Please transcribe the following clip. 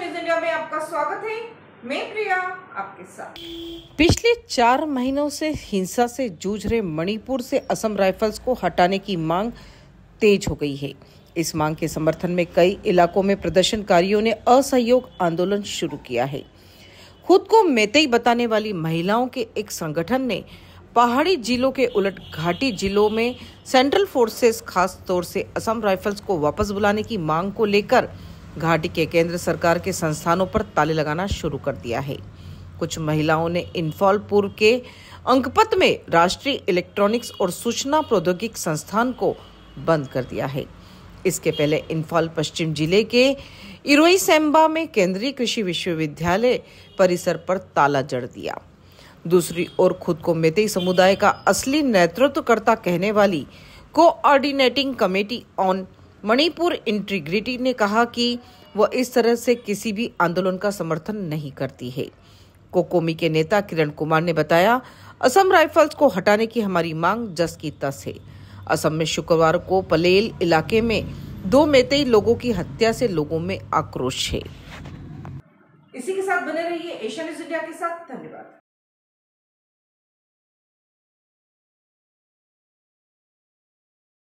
India में आपका स्वागत है मैं प्रिया आपके साथ पिछले चार महीनों से हिंसा से जूझ रहे मणिपुर से असम राइफल्स को हटाने की मांग तेज हो गई है इस मांग के समर्थन में कई इलाकों में प्रदर्शनकारियों ने असहयोग आंदोलन शुरू किया है खुद को मेतई बताने वाली महिलाओं के एक संगठन ने पहाड़ी जिलों के उलट घाटी जिलों में सेंट्रल फोर्सेस खास तौर से असम राइफल्स को वापस बुलाने की मांग को लेकर घाटी के केंद्र सरकार के संस्थानों पर ताले लगाना शुरू कर दिया है कुछ महिलाओं ने इन्फॉल के अंकपत में राष्ट्रीय इलेक्ट्रॉनिक्स और सूचना प्रौद्योगिक संस्थान को बंद कर दिया है इसके पहले इन्फॉल पश्चिम जिले के इरोई सेम्बा में केंद्रीय कृषि विश्वविद्यालय परिसर पर ताला जड़ दिया दूसरी ओर खुद को मेते समुदाय का असली नेतृत्व करता कहने वाली coordinating committee on Manipur integrity ने कहा कि वह इस तरह से किसी भी आंदोलन का समर्थन नहीं करती है कोकोमी के नेता किरण कुमार ने बताया असम राइफल्स को हटाने की हमारी मांग जस की तस है असम में शुक्रवार को पलेल इलाके में दो मेतई लोगों की हत्या से लोगों में आक्रोश है इसी के साथ बने रहिए एशिया न्यूज इंडिया के साथ